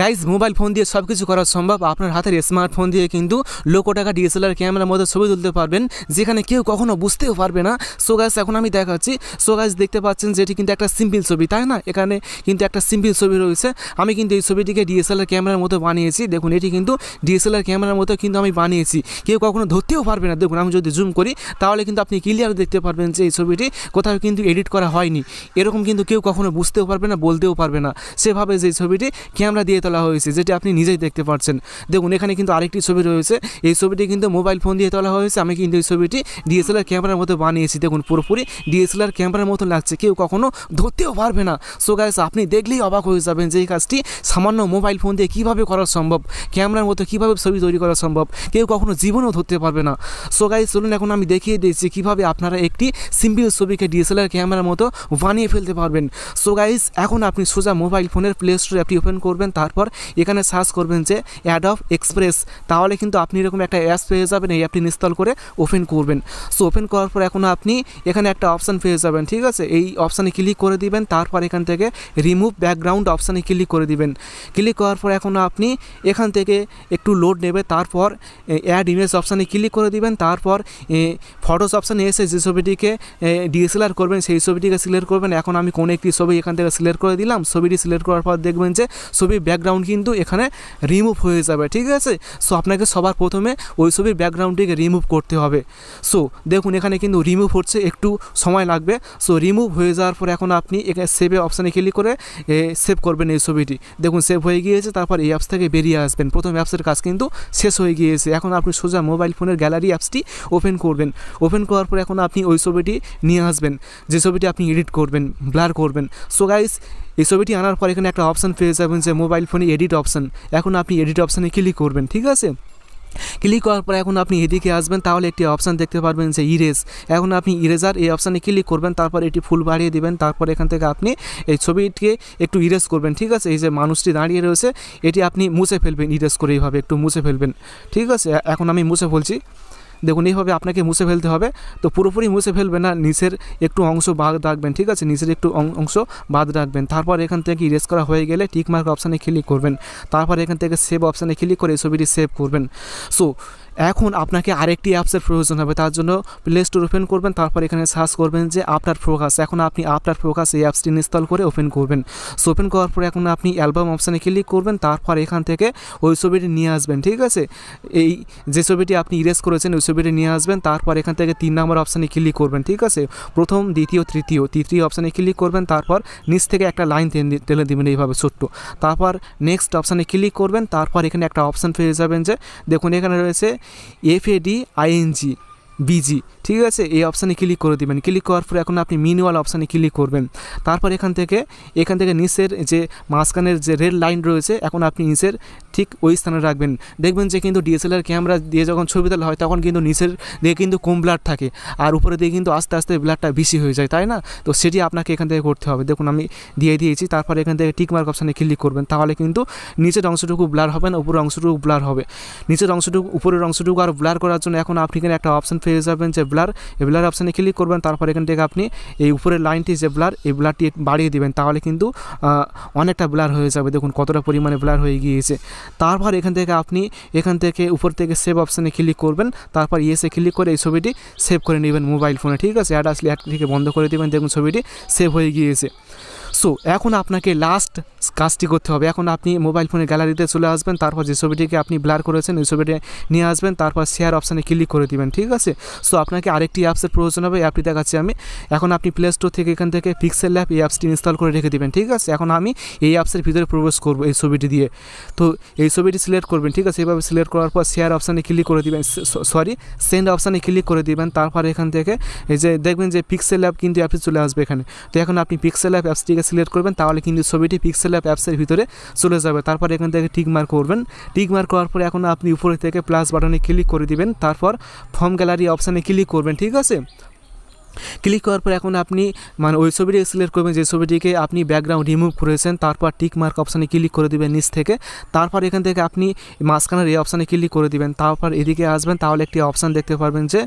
guys mobile phone দিয়ে সব কিছু করা সম্ভব আপনার হাতের স্মার্টফোন দিয়ে কিন্তু লক্ষ টাকা ডিএসএলআর ক্যামেরার মধ্যে ছবি তুলতে পারবেন যেখানে কেউ কখনো বুঝতেও পারবে না সো গাইজ এখন আমি দেখাচ্ছি সো গাইজ দেখতে পাচ্ছেন যে এটি কিন্তু একটা সিম্পল ছবি তাই না এখানে কিন্তু একটা সিম্পল ছবি রয়েছে আমি কিন্তু এই ছবিটিকে ডিএসএলআর ক্যামেরার মতো বানিয়েছি দেখুন এটি কিন্তু ডিএসএলআর ক্যামেরার মতো কিন্তু আমি বানিয়েছি কেউ কখনো ধরতেও পারবে না দেখুন আমি যদি জুম করি তাহলে কিন্তু আপনি ক্লিয়ার দেখতে পারবেন যে এই ছবিটি কোথাও কিন্তু এডিট করা হয়নি এরকম কিন্তু কেউ কখনো বুঝতেও পারবে না বলতেও পারবে না সেভাবে যে ছবিটি ক্যামেরা দিয়ে তোলা হয়েছে যেটি আপনি নিজেই দেখতে পাচ্ছেন দেখুন এখানে কিন্তু আরেকটি ছবি রয়েছে এই ছবিটি কিন্তু মোবাইল ফোন দিয়ে তোলা হয়েছে আমি কিন্তু এই ছবিটি ডিএসএলআর ক্যামেরার মতো বানিয়েছি দেখুন পুরোপুরি ডিএসএলআর ক্যামেরার মতো লাগছে কেউ কখনও ধরতেও পারবে না সো গাইস আপনি দেখলেই অবাক হয়ে যাবেন যে এই কাজটি সামান্য মোবাইল ফোন দিয়ে কীভাবে করা সম্ভব ক্যামেরার মতো কীভাবে ছবি তৈরি করা সম্ভব কেউ কখনও জীবনও ধরতে পারবে না সো গাইস চলুন এখন আমি দেখিয়ে দিয়েছি কীভাবে আপনারা একটি সিম্পল ছবিকে ডিএসএলআর ক্যামেরার মতো বানিয়ে ফেলতে পারবেন সো গাইস এখন আপনি সোজা মোবাইল ফোনের প্লে স্টোর অ্যাপটি ওপেন করবেন তারপর এখানে সার্চ করবেন যে অ্যাড অফ এক্সপ্রেস তাহলে কিন্তু আপনি এরকম একটা অ্যাপস পেয়ে যাবেন এই অ্যাপটি ইনস্টল করে ওপেন করবেন সো ওপেন করার পর এখন আপনি এখানে একটা অপশান পেয়ে যাবেন ঠিক আছে এই অপশানে ক্লিক করে দিবেন তারপর এখান থেকে রিমুভ ব্যাকগ্রাউন্ড অপশানে ক্লিক করে দিবেন ক্লিক করার পর এখন আপনি এখান থেকে একটু লোড নেবে তারপর অ্যাড ইমেজ অপশানে ক্লিক করে দিবেন তারপর ফটোস অপশানে এসে যে ছবিটিকে ডিএসএলআর করবেন সেই ছবিটিকে সিলেক্ট করবেন এখন আমি কোনো একটি ছবি এখান থেকে সিলেক্ট করে দিলাম ছবিটি সিলেক্ট করার পর দেখবেন যে ছবি ব্যাকগ্রাউন্ড কিন্তু এখানে রিমুভ হয়ে যাবে ঠিক আছে সো আপনাকে সবার প্রথমে ওই ছবির ব্যাকগ্রাউন্ডটিকে রিমুভ করতে হবে সো দেখুন এখানে কিন্তু রিমুভ হচ্ছে একটু সময় লাগবে সো রিমুভ হয়ে যাওয়ার পর এখন আপনি এখানে সেভে অপশানে ক্লিক করে সেভ করবেন এই ছবিটি দেখুন সেভ হয়ে গিয়েছে তারপর এই অ্যাপস থেকে বেরিয়ে আসবেন প্রথম অ্যাপসের কাজ কিন্তু শেষ হয়ে গিয়েছে এখন আপনি সোজা মোবাইল ফোনের গ্যালারি অ্যাপসটি ওপেন করবেন ওপেন করার পর এখন আপনি ওই ছবিটি নিয়ে আসবেন যে ছবিটি আপনি এডিট করবেন ব্লার করবেন সো গাইস এই ছবিটি আনার পর এখানে একটা অপশান পেয়ে যাবেন যে মোবাইল ফোনে এডিট অপশান এখন আপনি এডিট অপশানে ক্লিক করবেন ঠিক আছে ক্লিক করার পর এখন আপনি এদিকে আসবেন তাহলে একটি অপশান দেখতে পারবেন যে ইরেজ এখন আপনি ইরেজার এই অপশানে ক্লিক করবেন তারপর এটি ফুল বাড়িয়ে দেবেন তারপর এখান থেকে আপনি এই ছবিটিকে একটু ইরেজ করবেন ঠিক আছে এই যে মানুষটি দাঁড়িয়ে রয়েছে এটি আপনি মুছে ফেলবেন ইরেজ করে এইভাবে একটু মুছে ফেলবেন ঠিক আছে এখন আমি মুছে ফেলছি দেখুন এইভাবে আপনাকে মুছে ফেলতে হবে তো পুরোপুরি মুছে ফেলবে না নিচের একটু অংশ বাদ রাখবেন ঠিক আছে নিচের একটু অংশ বাদ রাখবেন তারপর এখান থেকে ইরেজ করা হয়ে গেলে টিকমার্ক অপশানে ক্লিক করবেন তারপর এখান থেকে সেভ অপশানে ক্লিক করে এই ছবিটি সেভ করবেন সো এখন আপনাকে আরেকটি অ্যাপসের প্রয়োজন হবে তার জন্য প্লে স্টোর ওপেন করবেন তারপর এখানে সার্চ করবেন যে আপনার ফোকাস এখন আপনি আপনার ফোকাস এই অ্যাপসটি ইনস্টল করে ওপেন করবেন সো ওপেন করার পরে এখন আপনি অ্যালবাম অপশানে ক্লিক করবেন তারপর এখান থেকে ওই ছবিটি নিয়ে আসবেন ঠিক আছে এই যে ছবিটি আপনি ইরেজ করেছেন ওই ছবিটি নিয়ে আসবেন তারপর এখান থেকে তিন নম্বর অপশানে ক্লিক করবেন ঠিক আছে প্রথম দ্বিতীয় তৃতীয় তৃতীয় অপশানে ক্লিক করবেন তারপর নিচ থেকে একটা লাইন তেলে দেবেন এইভাবে ছোট্ট তারপর নেক্সট অপশানে ক্লিক করবেন তারপর এখানে একটা অপশান পেয়ে যাবেন যে দেখুন এখানে রয়েছে এফএডি আইএনজি বিজি ঠিক আছে এই অপশানে ক্লিক করে দেবেন ক্লিক করার পরে এখন আপনি মিনুয়াল অপশানে ক্লিক করবেন তারপর এখান থেকে এখান থেকে নিচের যে মাঝখানের যে রেড লাইন রয়েছে এখন আপনি নিচের ঠিক ওই স্থানে রাখবেন দেখবেন যে কিন্তু ডিএসএলআর ক্যামেরা দিয়ে যখন ছবি তোলা হয় তখন কিন্তু নিচের দিয়ে কিন্তু কম ব্লাড থাকে আর উপরে দিয়ে কিন্তু আস্তে আস্তে ব্লাডটা বেশি হয়ে যায় তাই না তো সেটি আপনাকে এখান থেকে করতে হবে দেখুন আমি দিয়ে দিয়েছি তারপরে এখান থেকে টিকমার্ক অপশানে ক্লিক করবেন তাহলে কিন্তু নিচের অংশটুকু ব্লার হবে না উপরের অংশটুকু ব্লার হবে নিচের অংশটুকু উপরের অংশটুকু আর ব্লার করার জন্য এখন আপনি এখানে একটা অপশান পেয়ে যাবেন যে ব্লার এই ব্লার অপশানে ক্লিক করবেন তারপর এখান থেকে আপনি এই উপরের লাইনটি যে ব্লার এই ব্লারটি বাড়িয়ে দেবেন তাহলে কিন্তু অনেকটা ব্লার হয়ে যাবে দেখুন কতটা পরিমাণে ব্লার হয়ে গিয়েছে তারপর এখান থেকে আপনি এখান থেকে উপর থেকে সেভ অপশানে ক্লিক করবেন তারপর ইয়েসে ক্লিক করে এই ছবিটি সেভ করে নেবেন মোবাইল ফোনে ঠিক আছে অ্যাড আসলে অ্যাড থেকে বন্ধ করে দেবেন দেখুন ছবিটি সেভ হয়ে গিয়েছে সো এখন আপনাকে লাস্ট কাজটি করতে হবে এখন আপনি মোবাইল ফোনের গ্যালারিতে চলে আসবেন তারপর যে ছবিটিকে আপনি ব্লার করেছেন ওই ছবিটি নিয়ে আসবেন তারপর শেয়ার অপশানে ক্লিক করে দেবেন ঠিক আছে সো আপনাকে আরেকটি অ্যাপসের প্রয়োজন হবে অ্যাপটি দেখাচ্ছি আমি এখন আপনি প্লে স্টোর থেকে এখান থেকে পিক্সেল অ্যাপ এই অ্যাপসটি ইনস্টল করে রেখে দেবেন ঠিক আছে এখন আমি এই অ্যাপসের ভিতরে প্রবেশ করব এই ছবিটি দিয়ে তো এই ছবিটি সিলেক্ট করবেন ঠিক আছে এইভাবে সিলেক্ট করার পর শেয়ার অপশানে ক্লিক করে দিবেন সরি সেন্ড অপশানে ক্লিক করে দিবেন তারপর এখান থেকে এই যে দেখবেন যে পিক্সেল অ্যাপ কিন্তু অ্যাপটি চলে আসবে এখানে তো এখন আপনি পিক্সেল অ্যাপ অ্যাপসটিকে সিলেক্ট করবেন তাহলে কিন্তু ছবিটি পিক্সেল অ্যাপ অ্যাপসের ভিতরে চলে যাবে তারপর এখান থেকে টিক মার্ক করবেন টিক মার্ক করার পরে এখন আপনি উপরে থেকে প্লাস বাটনে ক্লিক করে দিবেন তারপর ফর্ম গ্যালারি অপশানে ক্লিক করবেন ঠিক আছে ক্লিক করার পর এখন আপনি মানে ওই ছবিটি সিলেক্ট করবেন যে ছবিটিকে আপনি ব্যাকগ্রাউন্ড রিমুভ করেছেন তারপর টিক মার্ক অপশানে ক্লিক করে দেবেন নিচ থেকে তারপর এখান থেকে আপনি মাঝখানের এই অপশানে ক্লিক করে দেবেন তারপর এদিকে আসবেন তাহলে একটি অপশান দেখতে পারবেন যে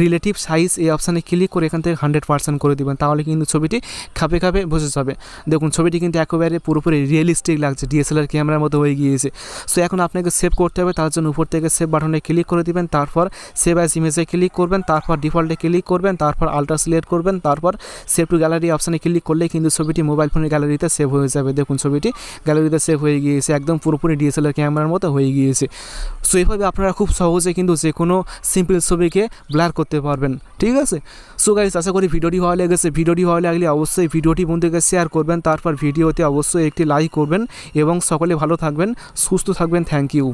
রিলেটিভ সাইজ এই অপশানে ক্লিক করে এখান থেকে হান্ড্রেড পার্সেন্ট করে দেবেন তাহলে কিন্তু ছবিটি খাপে খাপে বসে যাবে দেখুন ছবিটি কিন্তু একেবারে পুরোপুরি রিয়েলিস্টিক লাগছে ডিএসএলআর ক্যামেরার মতো হয়ে গিয়েছে সো এখন আপনাকে সেভ করতে হবে তার জন্য উপর থেকে সেভ বাটনে ক্লিক করে দেবেন তারপর সেভ অ্যাজ ইমেজে ক্লিক করবেন তারপর ডিফল্টে ক্লিক করবেন তারপর আলট্রা ছবিটা সিলেক্ট করবেন তারপর সেভ টু গ্যালারি অপশানে ক্লিক করলে কিন্তু ছবিটি মোবাইল ফোনের গ্যালারিতে সেভ হয়ে যাবে দেখুন ছবিটি গ্যালারিতে সেভ হয়ে গিয়েছে একদম পুরোপুরি ডিএসএলআর ক্যামেরার মতো হয়ে গিয়েছে সো এইভাবে আপনারা খুব সহজে কিন্তু যে কোনো সিম্পল ছবিকে ব্লার করতে পারবেন ঠিক আছে সো গাইজ আশা করি ভিডিওটি ভালো লেগেছে ভিডিওটি ভালো লাগলে অবশ্যই ভিডিওটি বন্ধুকে শেয়ার করবেন তারপর ভিডিওতে অবশ্যই একটি লাইক করবেন এবং সকলে ভালো থাকবেন সুস্থ থাকবেন থ্যাংক ইউ